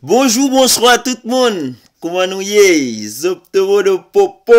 Bonjour, bonsoir tout moun, kouman nou yey, zop te vodou popo,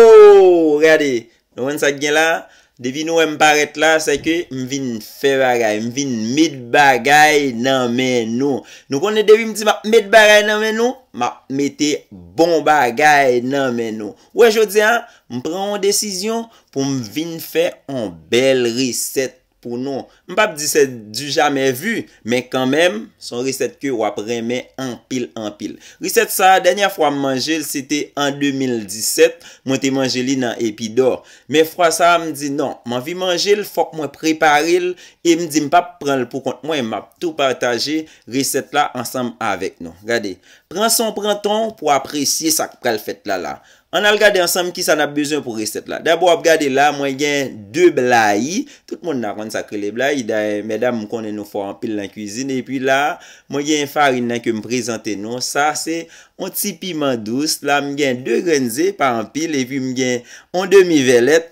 gade, nou an sa gen la, devin nou wè m paret la, sa ke m vin fè bagay, m vin mid bagay nan men nou Nou konen devin m ti ma mid bagay nan men nou, ma mette bon bagay nan men nou Ouè jò di an, m pren an desisyon pou m vin fè an bel riset M pap di se di jamè vu, men kanmèm, son riset ke wap remè anpil anpil. Riset sa, denya fwa m manjil, sete an 2017, mwen te manjili nan Epidor. Men fwa sa, m di nan, m anvi manjil, fok mwen preparil, e m di m pap pran l pou kont mwen, m ap tou pataje riset la ansam avèk nan. Gade, pran son pran ton pou apresye sak pral fèt la la. An al gade ansam ki san ap bezyon pou resept la. Dabo ap gade la, mwen gen 2 blayi. Tout moun nan ronde sakre le blayi. Medam mwen konen nou fwa an pil nan kuzine. E pi la, mwen gen farin nan ke m prezante nou. Sa se, an ti piment douz. La mwen gen 2 grenze pa an pil. E pi mwen gen an demi velet.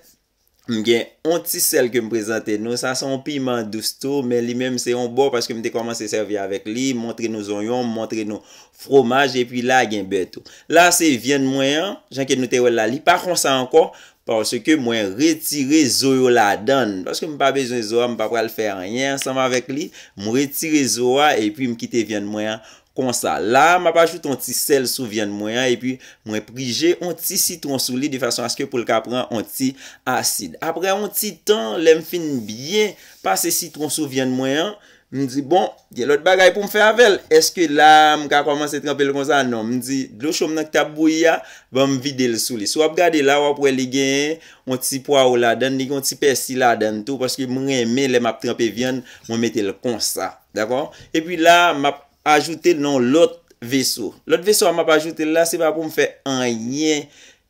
M gen yon ti sel ke m prezante nou. San son pi man dou sto. Men li men m se yon bo. Paske m de koman se servi avek li. Montre nou zonyon. Montre nou fromaj. E pi la gen betou. La se vyen mwen. Jan ke nou te wèl la li. Pa kon sa anko. Paske mwen retire zoyo la dan. Paske m pa bejene zowa. M pa kwa l fè ranyen. San ma avek li. M retire zowa. E pi m kite vyen mwen. konsa. La, ma pa jout an ti sel sou vyen mwen an, e pi mwen prije an ti sitron sou li, de fason aske pou l ka pran an ti asid. Apre an ti tan, le m fin byen pa se sitron sou vyen mwen an, mwen di, bon, ye lot bagay pou m fe avel. Eske la, m ka pwaman se trompe l konsa? Non, mwen di, lo choum nan ki ta bouya, ah, va m vide l sou li. So, ap gade la, wap wè li gen, an ti pwa ou la den, ni kon ti pesi la den tou, paske mwen eme le map trompe vyen, mwen mette l konsa, d'akor? E pi la, map ajoute nan lot vesou. Lot vesou an ma pa ajoute la, se pa pou m fe an yen,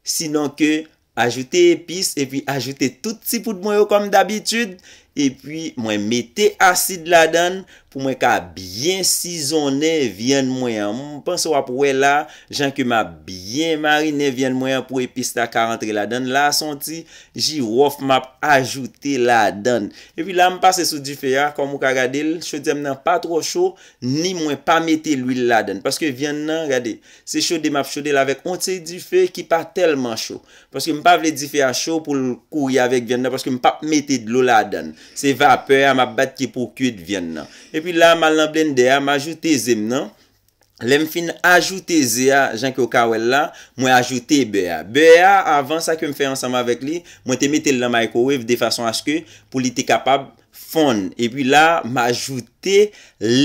sinon ke ajoute epis, epi ajoute tout sipou d'moyo kom d'abitude E pwi mwen mette asid la dan pou mwen ka byen sizonè vyen mwen. Mwen panso ap wè la jan ke mwen byen marinè vyen mwen pou epistaka rentre la dan. La son ti, ji wof mwen ap ajoute la dan. E pwi la mwen pase sou di fè ya kom mwen ka gade l chodè mnen pa tro chou ni mwen pa mette l wil la dan. Paske vyen nan gade se chode mwen ap chode la vek onte di fè ki pa telman chou. Paske mwen pa vle di fè ya chou pou kouye avèk vyen nan paske mwen pa mette l wil la dan. Se vape a, ma bat ki pou kut vyen nan. E pi la, mal nan blende a, ma ajoute zem nan. Le m fin ajoute zem a, jank yo kawel la, mwen ajoute be a. Be a, avan sa ke m fe ansama vek li, mwen te metel la microwave de fason aske pou li te kapab fon. E pi la, ma ajoute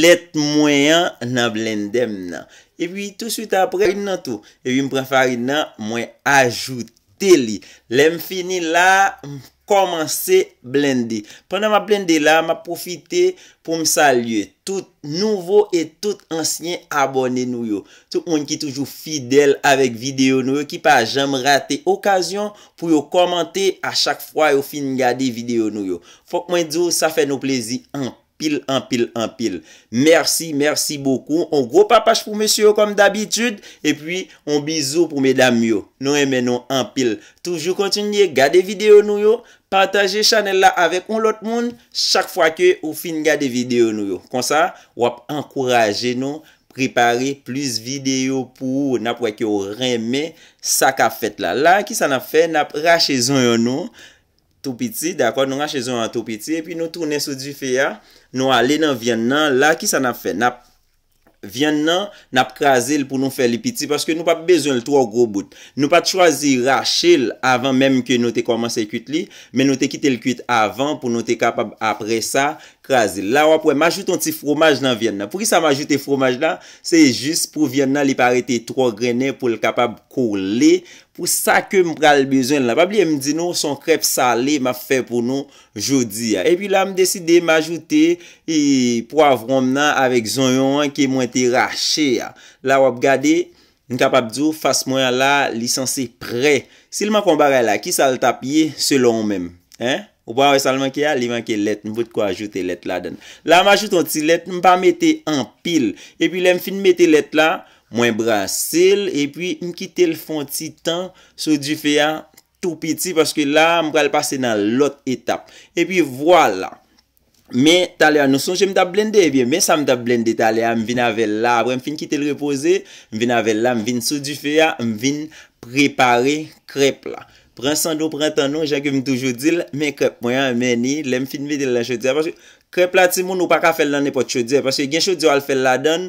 let mwen nan blende m nan. E pi tout soute apre, mwen ajoute nan tou. E pi m preferi nan, mwen ajoute. Deli, le m fini la, m komanse blendi. Pendan ma blendi la, ma profite pou m salye. Tout nouvo et tout ansyen abone nou yo. Tout moun ki toujou fidel avek video nou yo. Ki pa jam rate okasyon pou yo komante a chak fwa yo fini gade video nou yo. Fok mwen diyo, sa fe nou plezi an. An pil, an pil, an pil Mersi, mersi bokou On gro papache pou mesyo yo kom dabitude E pi, on bizou pou medam yo Non eme non, an pil Toujou kontinye, gade video nou yo Pantaje chanel la avek ou lot moun Chak fwa ke ou fin gade video nou yo Kon sa, wap, ankoraje nou Prepare plus video Pou nap wak yo reme Sa ka fet la La, ki sa na fe, nap rachezon yo nou Tou piti, dako, nou rachezon yo nou Tou piti, e pi nou tourne sou di fe ya Nou ale nan vyen nan, la ki sa nap fe? Nap vyen nan, nap kaze l pou nou fe li piti. Paske nou pa bezon l to ou gro bout. Nou pa chwazi rache l avan menm ke nou te komanse kuit li. Men nou te kite l kuit avan pou nou te kapab apre sa... Krasi, non, la wap wè m'ajoute yon ti fromaj nan vyen nan. Pou ki sa m'ajoute yon fromaj nan? Se jist pou vyen nan li parete yon tro grene pou l kapab kou le. Pou sa ke m pral bezwen nan. Pabli yon m di nou, son krep sale ma fè pou nou joudi. E pi la m deside m'ajoute yon poav rom nan avèk zon yon yon ki mwen te rachè. La wap gade, m kapab di ou fasse mwen la lisansi pre. Se l man konbare la ki sa l tapye, se lon mèm. En? Ou pa wè salman ki a, li man ki let, m bout kwa ajoute let la den. La m ajoute an ti let, m pa mette an pil. E pi lè m fin mette let la, mwen bransil, e pi m kite l fon ti tan, sou di fè ya, tou piti, paske la m pral pase nan lot etap. E pi wala. Mè talè an nou son, jè m da blendè, e pi mè sa m da blendè talè, m vina vel la, brem fin kite l repose, m vina vel la, m vin sou di fè ya, m vin prepare krep la. Prensando, pren tanon, jan ke vintou chodil, menkup. Mwen yon meni, lem finme di lan chodil. Pwè plati moun ou pa ka fel nan epot chodil. Pwè gen chodil al fel ladan,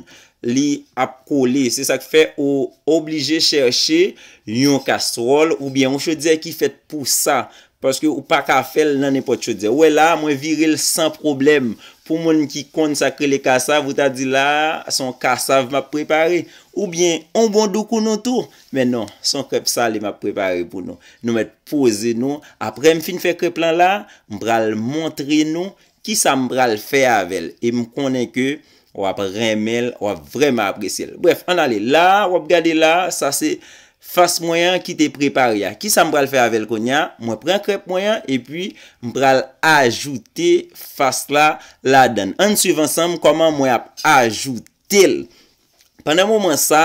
li ap koli. Se sa k fe ou oblije chershe yon kastrol ou bien ou chodil ki fet pou sa. Pwè ou pa ka fel nan epot chodil. Ou e la, mwen viril san probleme. pou moun ki kont sakre le kasav, ou ta di la, son kasav map prepare, ou bien, on bon do konon tou, menon, son krepsal, le map prepare pou nou, nou met pose nou, apre m fin fe kreplan la, m bral montre nou, ki sa m bral fe avel, e m konen ke, wap remel, wap vreman apresel. Bref, an ale la, wap gade la, sa se, Fas mwen yan ki te prepare ya. Ki sa m pral fè avèl kon ya. Mwen pren krep mwen yan. E pi m pral ajoute fas la la den. An souven san m koman mwen ap ajoute l. Pan an moun mwen sa.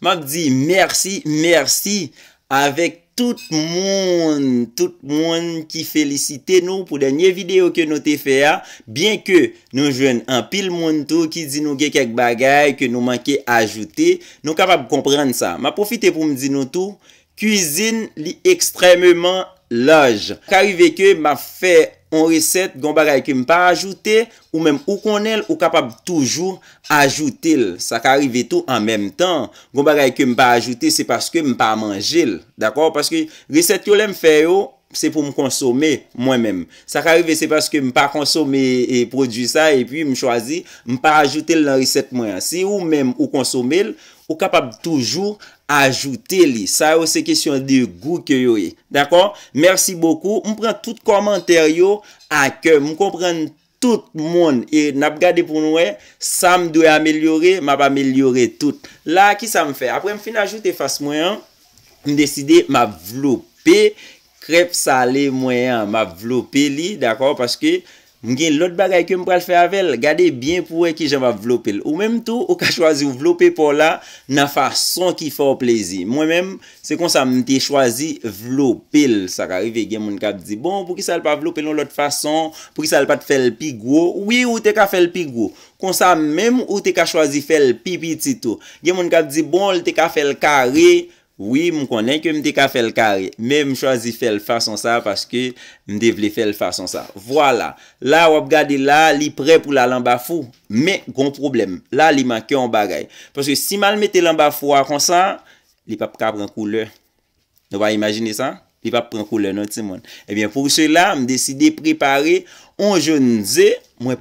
M ak di mersi mersi. Avèk. Tout moun, tout moun ki felisite nou pou denye video ke nou te fea, bien ke nou jwen an pil moun tou ki di nou ge kek bagay, ke nou manke ajoute, nou kapab komprende sa. Ma profite pou m di nou tou, kuzin li ekstrememan loj. Kari veke ma fe ajoute, On riset, gomba gayke mpa ajoute, ou mèm ou konel, ou kapab toujou ajoute l. Sa ka arrive tou an mèm tan. Gomba gayke mpa ajoute, se paske mpa manje l. D'akor, paske riset yo lèm fè yo. Se pou m konsome mwen menm. Sa ka rive se paske m pa konsome e produ sa e pi m chwazi m pa ajoute l nan riset mwen. Si ou menm ou konsome l, ou kapab toujou ajoute li. Sa ou se kesyon de gout ke yo e. D'akon? Mersi bokou. M pren tout komentaryo akè. M kompren tout moun e nap gade pou nou e. Sa m dwe amelyore, m ap amelyore tout. La ki sa m fè? Apre m fin ajoute fas mwen. M deside m avlopè. E, krep sa le mwen an ma vlopeli, d'akor, paske gen lout bagay ke m pral fe avel, gade bien pou e ki jen ma vlopel. Ou menm tou, ou ka chwazi vlopepola na fason ki for plezi. Mwen menm, se kon sa m te chwazi vlopel, sa ka rive gen moun kap di, bon, pou ki sa l pa vlopel nou lout fason, pou ki sa l pa te fel pi gwo, oui ou te ka fel pi gwo. Kon sa menm, ou te ka chwazi fel pi pi ti tou. Gen moun kap di, bon, ou te ka fel kare, Oui, m konen ke m de ka fel kare. Me m chwazi fel fason sa, paske m de vle fel fason sa. Vwala. La wap gade la, li pre pou la lambafou. Me, goun problem. La li manke an bagay. Paske si mal mette lambafou a konsan, li pap pre an koule. No va imagine san? Li pap pre an koule, nou ti moun. Ebyen, eh pou sou la, m deside prepare an joun zè Mwen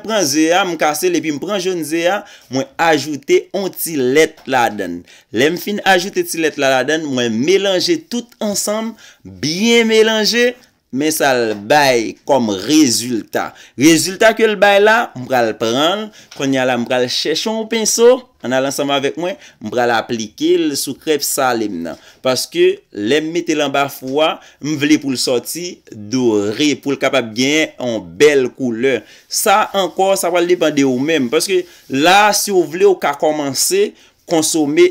pren zeya, mwen kasele, epi mwen pren joun zeya, mwen ajoute yon ti let la den. Lem fin ajoute ti let la den, mwen melanje tout ansanm, byen melanje. men sa l bay kom rezultat. Rezultat ke l bay la, mwen pral pran, konye la mwen pral chèchon ou pensou, an al ansama avèk mwen, mwen pral aplike l soukrep sa lèm nan. Paske lèm mette l an bafwa, mwen vle pou l soti dorè, pou l kapap gen an bel kouleur. Sa ankor, sa pral depande ou mèm, paske la si ou vle ou ka komanse, konsome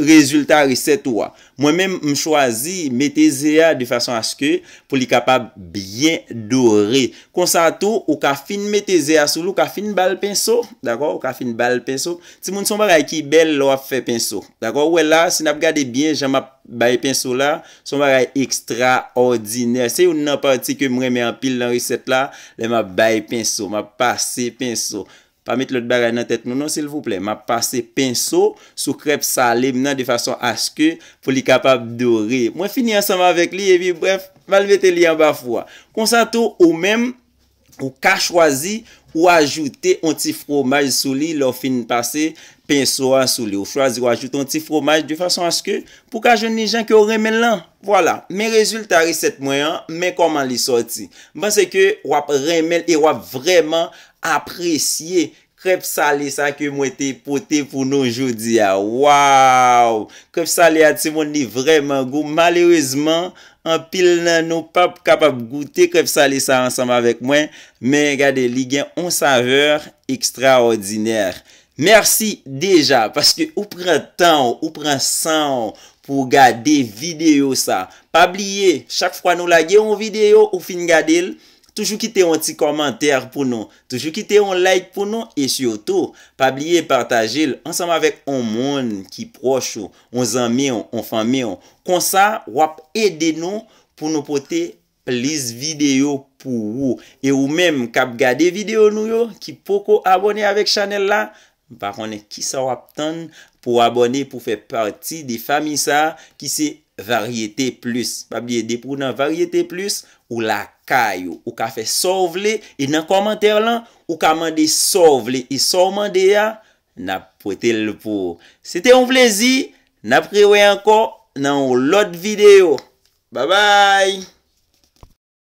rezultat resete ou a. Mwen men m chwazi metezea de fason aske pou li kapab byen do re. Konsanto, ou ka fin metezea sou lou, ou ka fin bal penso, d'akor, ou ka fin bal penso, ti moun son ba ray ki bel lo ap fe penso, d'akor. Ou e la, si nap gade byen, jan ma bay penso la, son ba ray ekstra ordine. Se yon nan parti ke mwen me apil lan resete la, le ma bay penso, ma pase penso. Pamit lout bagay nan tet nou nou silvoupley. Ma pase pensou sou krep salem nan de fason aske pou li kapab dore. Mwen fini ansama vek li e bi bref. Mal vete li an ba fwa. Konsato ou menm ou ka chwazi ou ajoute onti fromaj sou li lò fin pase. Penso an sou li ou chwa zi wajout an ti fromaj di fason aske pou ka jouni jan ki ou remen lan. Voilà. Men rezulta riset mwen an men koman li soti. Mwen seke wap remen e wap vreman apresye krep sali sa ke mwen te pote pou nou jodi ya. Waw! Krep sali ati mwen ni vreman go. Malerezman an pil nan nou pap kapap goute krep sali sa ansam avek mwen. Men gade li gen on saveur ekstraordiner. Mersi deja, paske ou pren tan ou, ou pren san ou pou gade videyo sa. Pabliye, chak fwa nou lage yon videyo ou fin gade il, toujou kite yon ti komenter pou nou, toujou kite yon like pou nou, e syoto, pabliye partaje il ansam avek yon moun ki proche ou, yon zanmion, yon famion. Konsa, wap ede nou pou nou pote plis videyo pou ou. E ou menm kap gade videyo nou yo ki poko abone avek chanel la, Ba konen ki sa wap ton pou abone pou fe parti di fami sa ki se variyete plus. Pa biye depou nan variyete plus ou la kay ou ka fe sovle. E nan komenter lan ou ka mande sovle. E sovman de ya, na pwete l pou. Se te ou vlezi, na prewe anko nan ou lot videyo. Ba bay!